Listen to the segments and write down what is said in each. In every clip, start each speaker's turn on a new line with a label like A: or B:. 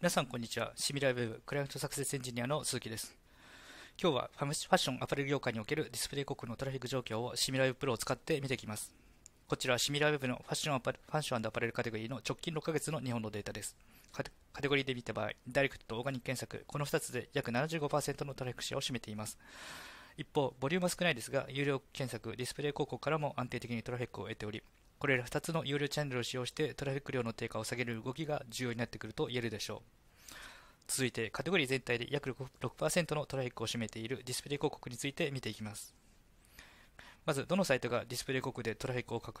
A: 皆さんこんにちは。シミラーウェブクライアントサクセスエンジニアの鈴木です。今日はファッション、アパレル業界におけるディスプレイ広告のトラフィック状況をシミラーウェブプロを使って見ていきます。こちらはシミラーウェブのファッションアパレファッションアパレルカテゴリーの直近6ヶ月の日本のデータです。カテゴリーで見た場合、ダイレクトとオーガニック検索、この2つで約75%のトラフィックシェアを占めています。一方、ボリュームは少ないですが、有料検索、ディスプレイ広告からも安定的にトラフィックを得ており、これら2つの有料チャンネルを使用してトラフィック量の低下を下げる動きが重要になってくると言えるでしょう。続いてカテゴリー全体で約6%のトラフィックを占めているディスプレイ広告について見ていきます。まず、どのサイトがディスプレイ広告でトラフィックを獲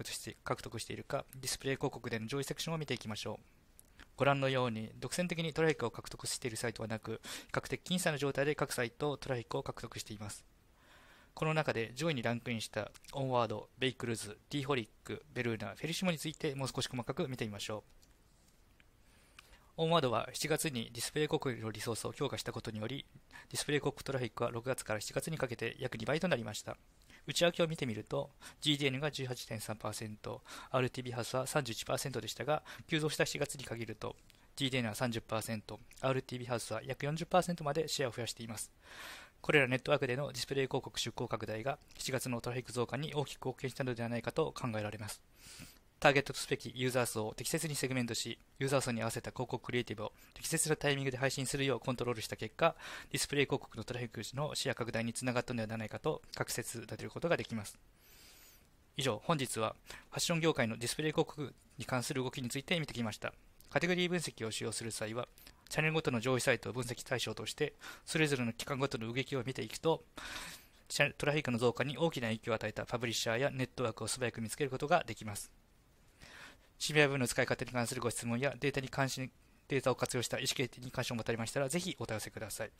A: 得しているか、ディスプレイ広告での上位セクションを見ていきましょう。ご覧のように、独占的にトラフィックを獲得しているサイトはなく、比較的僅差の状態で各サイトトラフィックを獲得しています。この中で上位にランクインしたオンワード、ベイクルーズ、ティーホリック、ベルーナ、フェリシモについてもう少し細かく見てみましょう。オンワードは7月にディスプレイ広告のリソースを強化したことにより、ディスプレイックトラフィックは6月から7月にかけて約2倍となりました。内訳を見てみると、GDN が18.3%、r t b ハウスは31%でしたが、急増した7月に限ると、GDN は30%、r t b ハウスは約40%までシェアを増やしています。これらネットワークでのディスプレイ広告出向拡大が7月のトラフィック増加に大きく貢献したのではないかと考えられます。ターゲットとすべきユーザー層を適切にセグメントし、ユーザー層に合わせた広告クリエイティブを適切なタイミングで配信するようコントロールした結果、ディスプレイ広告のトラフィックの視野拡大につながったのではないかと確説立てることができます。以上、本日はファッション業界のディスプレイ広告に関する動きについて見てきました。カテゴリー分析を使用する際は、チャンネルごとの上位サイトを分析対象として、それぞれの期間ごとの動きを見ていくと、トラフィックの増加に大きな影響を与えたパブリッシャーやネットワークを素早く見つけることができます。シビア部の使い方に関するご質問やデータに関心、データを活用した意思決定に関心を持たれましたら、ぜひお問い合わせください。